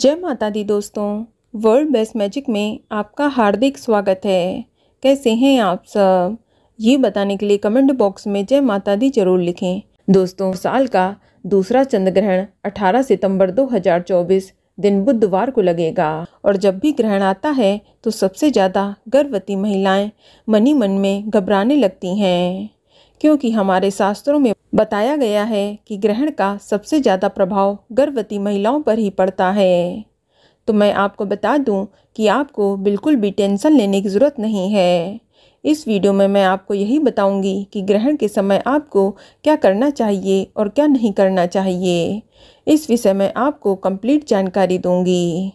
जय माता दी दोस्तों वर्ल्ड बेस्ट मैजिक में आपका हार्दिक स्वागत है कैसे हैं आप सब ये बताने के लिए कमेंट बॉक्स में जय माता दी जरूर लिखें दोस्तों साल का दूसरा चंद्र ग्रहण 18 सितंबर 2024 दिन बुधवार को लगेगा और जब भी ग्रहण आता है तो सबसे ज़्यादा गर्भवती महिलाएं मनी मन में घबराने लगती हैं क्योंकि हमारे शास्त्रों में बताया गया है कि ग्रहण का सबसे ज़्यादा प्रभाव गर्भवती महिलाओं पर ही पड़ता है तो मैं आपको बता दूं कि आपको बिल्कुल भी टेंशन लेने की ज़रूरत नहीं है इस वीडियो में मैं आपको यही बताऊंगी कि ग्रहण के समय आपको क्या करना चाहिए और क्या नहीं करना चाहिए इस विषय में आपको कंप्लीट जानकारी दूंगी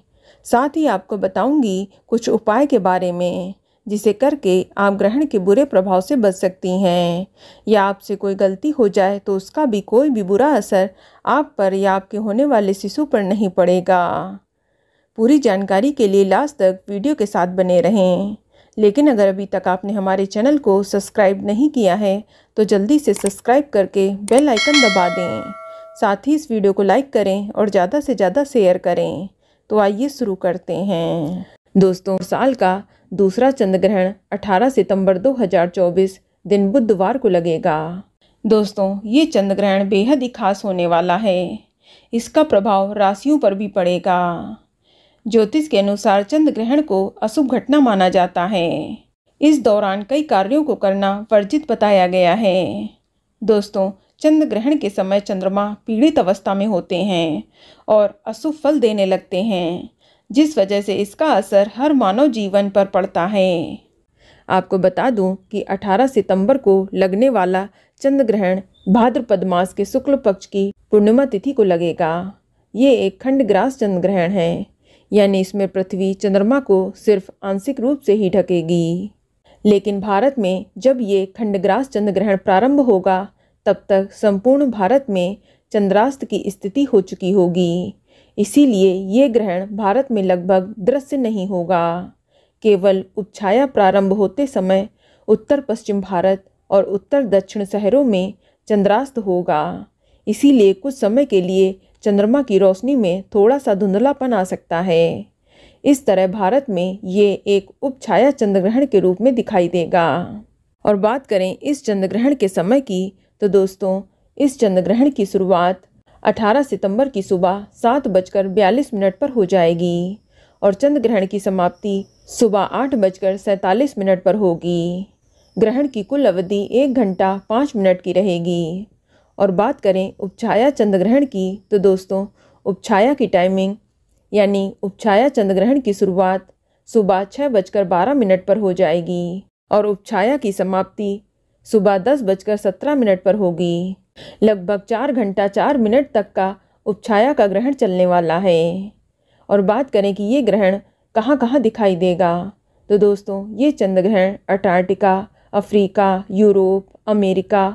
साथ ही आपको बताऊंगी कुछ उपाय के बारे में जिसे करके आप ग्रहण के बुरे प्रभाव से बच सकती हैं या आपसे कोई गलती हो जाए तो उसका भी कोई भी बुरा असर आप पर या आपके होने वाले शिशु पर नहीं पड़ेगा पूरी जानकारी के लिए लास्ट तक वीडियो के साथ बने रहें लेकिन अगर अभी तक आपने हमारे चैनल को सब्सक्राइब नहीं किया है तो जल्दी से सब्सक्राइब करके बेल आइकन दबा दें साथ ही इस वीडियो को लाइक करें और ज़्यादा से ज़्यादा शेयर करें तो आइए शुरू करते हैं दोस्तों साल का दूसरा चंद्र ग्रहण 18 सितंबर 2024 दिन बुधवार को लगेगा दोस्तों ये चंद्र ग्रहण बेहद ही खास होने वाला है इसका प्रभाव राशियों पर भी पड़ेगा ज्योतिष के अनुसार चंद्र ग्रहण को अशुभ घटना माना जाता है इस दौरान कई कार्यों को करना वर्जित बताया गया है दोस्तों चंद्र ग्रहण के समय चंद्रमा पीड़ित अवस्था में होते हैं और अशुभ फल देने लगते हैं जिस वजह से इसका असर हर मानव जीवन पर पड़ता है आपको बता दूं कि 18 सितंबर को लगने वाला चंद्र ग्रहण भाद्रपद मास के शुक्ल पक्ष की पूर्णिमा तिथि को लगेगा ये एक खंडग्रास चंद्र ग्रहण है यानी इसमें पृथ्वी चंद्रमा को सिर्फ आंशिक रूप से ही ढकेगी लेकिन भारत में जब ये खंडग्रास चंद्र ग्रहण प्रारंभ होगा तब तक संपूर्ण भारत में चंद्रास्त की स्थिति हो चुकी होगी इसीलिए ये ग्रहण भारत में लगभग दृश्य नहीं होगा केवल उपछाया प्रारंभ होते समय उत्तर पश्चिम भारत और उत्तर दक्षिण शहरों में चंद्रास्त होगा इसीलिए कुछ समय के लिए चंद्रमा की रोशनी में थोड़ा सा धुंधलापन आ सकता है इस तरह भारत में ये एक उपछाया चंद्रग्रहण के रूप में दिखाई देगा और बात करें इस चंद्रग्रहण के समय की तो दोस्तों इस चंद्रग्रहण की शुरुआत 18 सितंबर की सुबह सात बजकर बयालीस मिनट पर हो जाएगी और चंद्र ग्रहण की समाप्ति सुबह आठ बजकर सैंतालीस मिनट पर होगी ग्रहण की कुल अवधि एक घंटा पाँच मिनट की रहेगी और बात करें उपछाया चंद्र ग्रहण की तो दोस्तों उपछाया की टाइमिंग यानी उपछाया चंद्र ग्रहण की शुरुआत सुबह छः बजकर बारह मिनट पर हो जाएगी और उपछाया की समाप्ति सुबह दस बजकर सत्रह मिनट पर होगी लगभग चार घंटा चार मिनट तक का उपछाया का ग्रहण चलने वाला है और बात करें कि ये ग्रहण कहाँ कहाँ दिखाई देगा तो दोस्तों ये चंद्र ग्रहण Antarctica Africa Europe America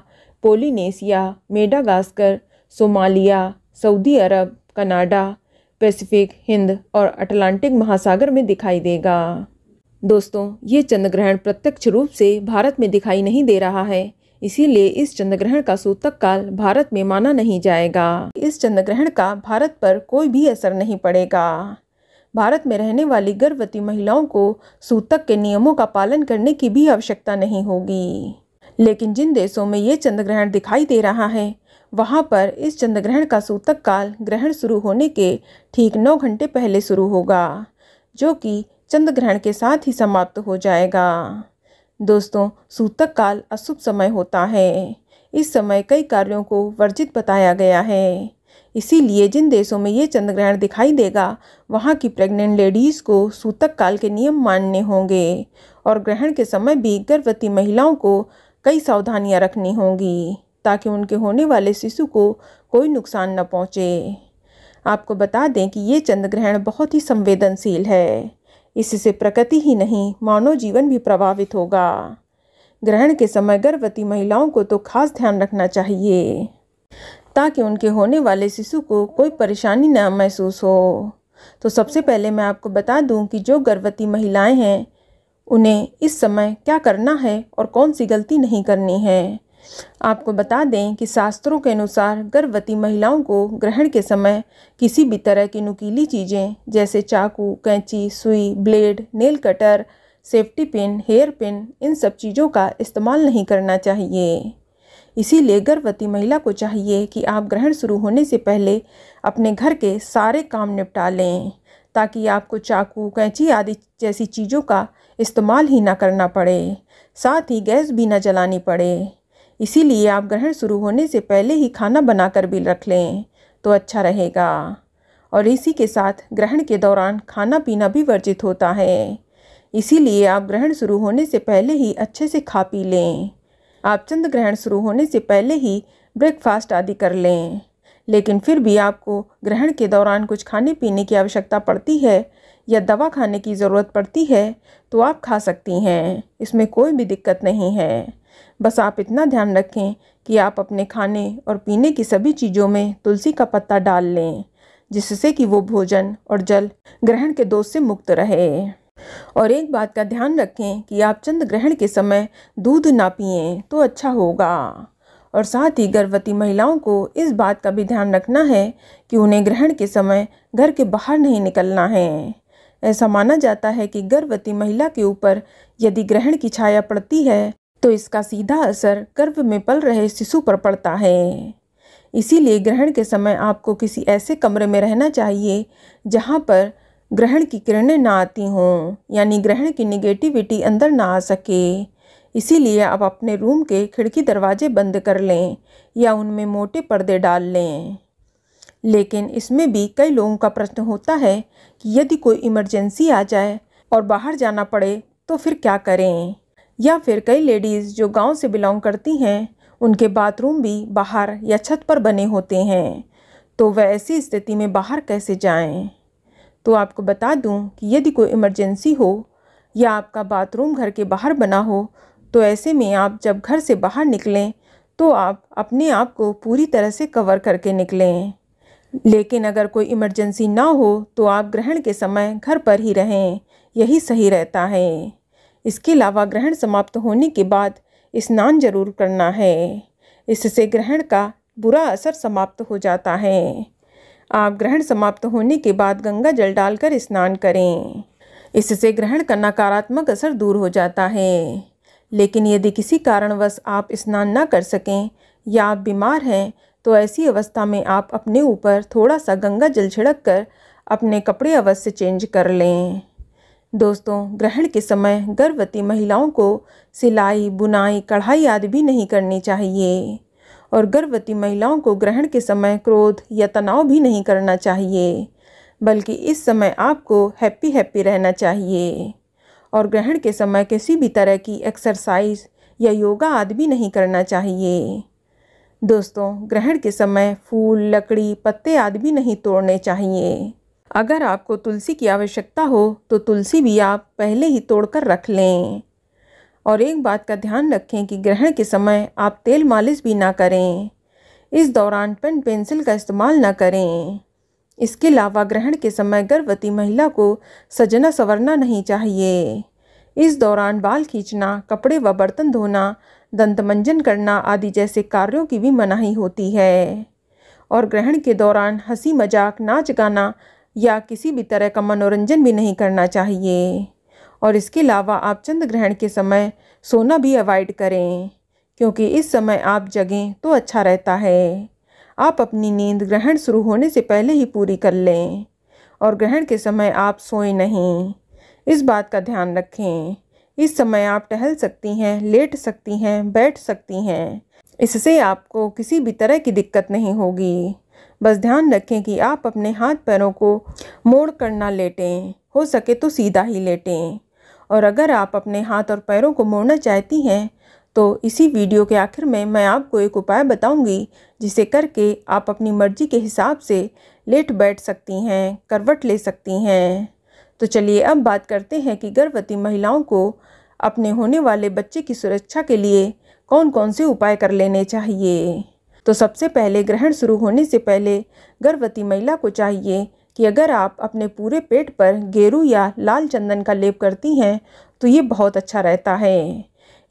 Polynesia Madagascar Somalia Saudi अरब कनाडा पैसिफिक हिंद और अटलांटिक महासागर में दिखाई देगा दोस्तों ये चंद्र ग्रहण प्रत्यक्ष रूप से भारत में दिखाई नहीं दे रहा है इसीलिए इस चंद्रग्रहण का सूतक काल भारत में माना नहीं जाएगा इस चंद्रग्रहण का भारत पर कोई भी असर नहीं पड़ेगा भारत में रहने वाली गर्भवती महिलाओं को सूतक के नियमों का पालन करने की भी आवश्यकता नहीं होगी लेकिन जिन देशों में ये चंद्रग्रहण दिखाई दे रहा है वहाँ पर इस चंद्रग्रहण का सूतक काल ग्रहण शुरू होने के ठीक नौ घंटे पहले शुरू होगा जो कि चंद्रग्रहण के साथ ही समाप्त हो जाएगा दोस्तों सूतक काल अशुभ समय होता है इस समय कई कार्यों को वर्जित बताया गया है इसीलिए जिन देशों में ये चंद्र ग्रहण दिखाई देगा वहाँ की प्रेग्नेंट लेडीज़ को सूतक काल के नियम मानने होंगे और ग्रहण के समय भी गर्भवती महिलाओं को कई सावधानियाँ रखनी होंगी ताकि उनके होने वाले शिशु को कोई नुकसान न पहुँचे आपको बता दें कि ये चंद्र ग्रहण बहुत ही संवेदनशील है इससे प्रकृति ही नहीं मानव जीवन भी प्रभावित होगा ग्रहण के समय गर्भवती महिलाओं को तो खास ध्यान रखना चाहिए ताकि उनके होने वाले शिशु को कोई परेशानी न महसूस हो तो सबसे पहले मैं आपको बता दूं कि जो गर्भवती महिलाएं हैं उन्हें इस समय क्या करना है और कौन सी गलती नहीं करनी है आपको बता दें कि शास्त्रों के अनुसार गर्भवती महिलाओं को ग्रहण के समय किसी भी तरह की नुकीली चीज़ें जैसे चाकू कैंची सुई blade nail cutter safety pin hair pin इन सब चीज़ों का इस्तेमाल नहीं करना चाहिए इसीलिए गर्भवती महिला को चाहिए कि आप ग्रहण शुरू होने से पहले अपने घर के सारे काम निपटा लें ताकि आपको चाकू कैंची आदि जैसी चीज़ों का इस्तेमाल ही ना करना पड़े साथ ही गैस भी ना जलानी पड़े इसीलिए आप ग्रहण शुरू होने से पहले ही खाना बनाकर भी रख लें तो अच्छा रहेगा और इसी के साथ ग्रहण के दौरान खाना पीना भी वर्जित होता है इसीलिए आप ग्रहण शुरू होने से पहले ही अच्छे से खा पी लें आप चंद्र ग्रहण शुरू होने से पहले ही ब्रेकफास्ट आदि कर लें लेकिन फिर भी आपको ग्रहण के दौरान कुछ खाने पीने की आवश्यकता पड़ती है या दवा खाने की ज़रूरत पड़ती है तो आप खा सकती हैं इसमें कोई भी दिक्कत नहीं है बस आप इतना ध्यान रखें कि आप अपने खाने और पीने की सभी चीज़ों में तुलसी का पत्ता डाल लें जिससे कि वो भोजन और जल ग्रहण के दोष से मुक्त रहे और एक बात का ध्यान रखें कि आप चंद्र ग्रहण के समय दूध ना पिए तो अच्छा होगा और साथ ही गर्भवती महिलाओं को इस बात का भी ध्यान रखना है कि उन्हें ग्रहण के समय घर के बाहर नहीं निकलना है ऐसा माना जाता है कि गर्भवती महिला के ऊपर यदि ग्रहण की छाया पड़ती है तो इसका सीधा असर गर्भ में पल रहे शिशु पर पड़ता है इसीलिए ग्रहण के समय आपको किसी ऐसे कमरे में रहना चाहिए जहाँ पर ग्रहण की किरणें ना आती हों यानी ग्रहण की निगेटिविटी अंदर ना आ सके इसीलिए आप अपने रूम के खिड़की दरवाजे बंद कर लें या उनमें मोटे पर्दे डाल लें लेकिन इसमें भी कई लोगों का प्रश्न होता है कि यदि कोई इमरजेंसी आ जाए और बाहर जाना पड़े तो फिर क्या करें या फिर कई लेडीज़ जो गांव से बिलोंग करती हैं उनके बाथरूम भी बाहर या छत पर बने होते हैं तो वह ऐसी स्थिति में बाहर कैसे जाएं? तो आपको बता दूं कि यदि कोई इमरजेंसी हो या आपका बाथरूम घर के बाहर बना हो तो ऐसे में आप जब घर से बाहर निकलें तो आप अपने आप को पूरी तरह से कवर करके निकलें लेकिन अगर कोई इमरजेंसी ना हो तो आप ग्रहण के समय घर पर ही रहें यही सही रहता है इसके अलावा ग्रहण समाप्त होने के बाद स्नान जरूर करना है इससे ग्रहण का बुरा असर समाप्त हो जाता है आप ग्रहण समाप्त होने के बाद गंगा जल डालकर स्नान करें इससे ग्रहण का नकारात्मक असर दूर हो जाता है लेकिन यदि किसी कारणवश आप स्नान न कर सकें या आप बीमार हैं तो ऐसी अवस्था में आप अपने ऊपर थोड़ा सा गंगा जल छिड़क कर अपने कपड़े अवश्य चेंज कर लें दोस्तों ग्रहण के समय गर्भवती महिलाओं को सिलाई बुनाई कढ़ाई आदि भी नहीं करनी चाहिए और गर्भवती महिलाओं को ग्रहण के समय क्रोध या तनाव भी नहीं करना चाहिए बल्कि इस समय आपको हैप्पी हैप्पी रहना चाहिए और ग्रहण के समय किसी भी तरह की एक्सरसाइज या योगा आदि भी नहीं करना चाहिए दोस्तों ग्रहण के समय फूल लकड़ी पत्ते आदि भी नहीं तोड़ने चाहिए अगर आपको तुलसी की आवश्यकता हो तो तुलसी भी आप पहले ही तोड़कर रख लें और एक बात का ध्यान रखें कि ग्रहण के समय आप तेल मालिश भी ना करें इस दौरान पेन पेंसिल का इस्तेमाल ना करें इसके अलावा ग्रहण के समय गर्भवती महिला को सजना संवरना नहीं चाहिए इस दौरान बाल खींचना कपड़े व बर्तन धोना दंतमंजन करना आदि जैसे कार्यों की भी मनाही होती है और ग्रहण के दौरान हंसी मजाक नाच गाना या किसी भी तरह का मनोरंजन भी नहीं करना चाहिए और इसके अलावा आप चंद्र ग्रहण के समय सोना भी अवॉइड करें क्योंकि इस समय आप जगें तो अच्छा रहता है आप अपनी नींद ग्रहण शुरू होने से पहले ही पूरी कर लें और ग्रहण के समय आप सोए नहीं इस बात का ध्यान रखें इस समय आप टहल सकती हैं लेट सकती हैं बैठ सकती हैं इससे आपको किसी भी तरह की दिक्कत नहीं होगी बस ध्यान रखें कि आप अपने हाथ पैरों को मोड़ कर ना लेटें हो सके तो सीधा ही लेटें और अगर आप अपने हाथ और पैरों को मोड़ना चाहती हैं तो इसी वीडियो के आखिर में मैं आपको एक उपाय बताऊंगी जिसे करके आप अपनी मर्जी के हिसाब से लेट बैठ सकती हैं करवट ले सकती हैं तो चलिए अब बात करते हैं कि गर्भवती महिलाओं को अपने होने वाले बच्चे की सुरक्षा के लिए कौन कौन से उपाय कर लेने चाहिए तो सबसे पहले ग्रहण शुरू होने से पहले गर्भवती महिला को चाहिए कि अगर आप अपने पूरे पेट पर गेरू या लाल चंदन का लेप करती हैं तो ये बहुत अच्छा रहता है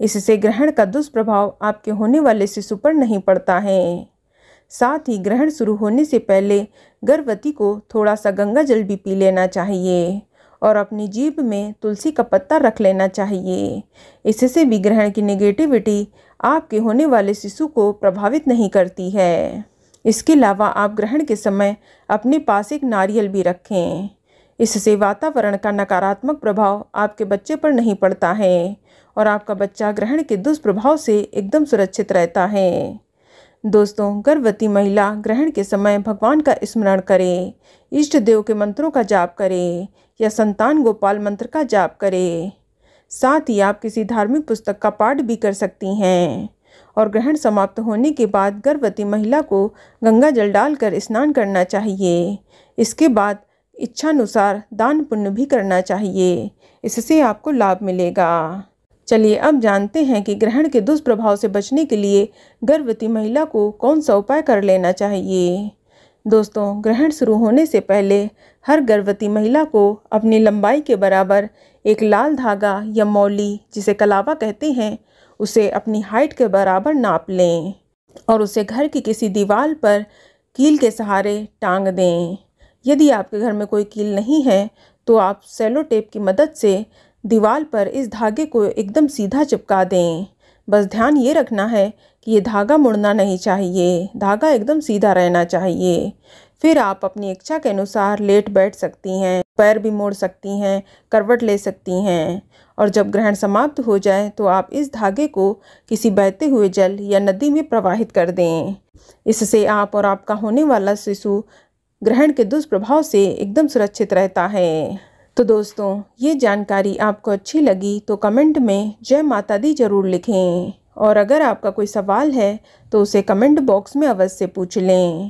इससे ग्रहण का दुष्प्रभाव आपके होने वाले शिशु पर नहीं पड़ता है साथ ही ग्रहण शुरू होने से पहले गर्भवती को थोड़ा सा गंगा जल भी पी लेना चाहिए और अपनी जीभ में तुलसी का पत्ता रख लेना चाहिए इससे भी ग्रहण की नेगेटिविटी आपके होने वाले शिशु को प्रभावित नहीं करती है इसके अलावा आप ग्रहण के समय अपने पास एक नारियल भी रखें इससे वातावरण का नकारात्मक प्रभाव आपके बच्चे पर नहीं पड़ता है और आपका बच्चा ग्रहण के दुष्प्रभाव से एकदम सुरक्षित रहता है दोस्तों गर्भवती महिला ग्रहण के समय भगवान का स्मरण करे इष्ट देव के मंत्रों का जाप करे या संतान गोपाल मंत्र का जाप करे साथ ही आप किसी धार्मिक पुस्तक का पाठ भी कर सकती हैं और ग्रहण समाप्त होने के बाद गर्भवती महिला को गंगा जल डालकर स्नान करना चाहिए इसके बाद इच्छानुसार दान पुण्य भी करना चाहिए इससे आपको लाभ मिलेगा चलिए अब जानते हैं कि ग्रहण के दुष्प्रभाव से बचने के लिए गर्भवती महिला को कौन सा उपाय कर लेना चाहिए दोस्तों ग्रहण शुरू होने से पहले हर गर्भवती महिला को अपनी लंबाई के बराबर एक लाल धागा या मौली जिसे कलावा कहते हैं उसे अपनी हाइट के बराबर नाप लें और उसे घर की किसी दीवार पर कील के सहारे टांग दें यदि आपके घर में कोई कील नहीं है तो आप सेलो टेप की मदद से दीवार पर इस धागे को एकदम सीधा चिपका दें बस ध्यान ये रखना है कि ये धागा मुड़ना नहीं चाहिए धागा एकदम सीधा रहना चाहिए फिर आप अपनी इच्छा के अनुसार लेट बैठ सकती हैं पैर भी मोड़ सकती हैं करवट ले सकती हैं और जब ग्रहण समाप्त हो जाए तो आप इस धागे को किसी बहते हुए जल या नदी में प्रवाहित कर दें इससे आप और आपका होने वाला शिशु ग्रहण के दुष्प्रभाव से एकदम सुरक्षित रहता है तो दोस्तों ये जानकारी आपको अच्छी लगी तो कमेंट में जय माता दी ज़रूर लिखें और अगर आपका कोई सवाल है तो उसे कमेंट बॉक्स में अवश्य पूछ लें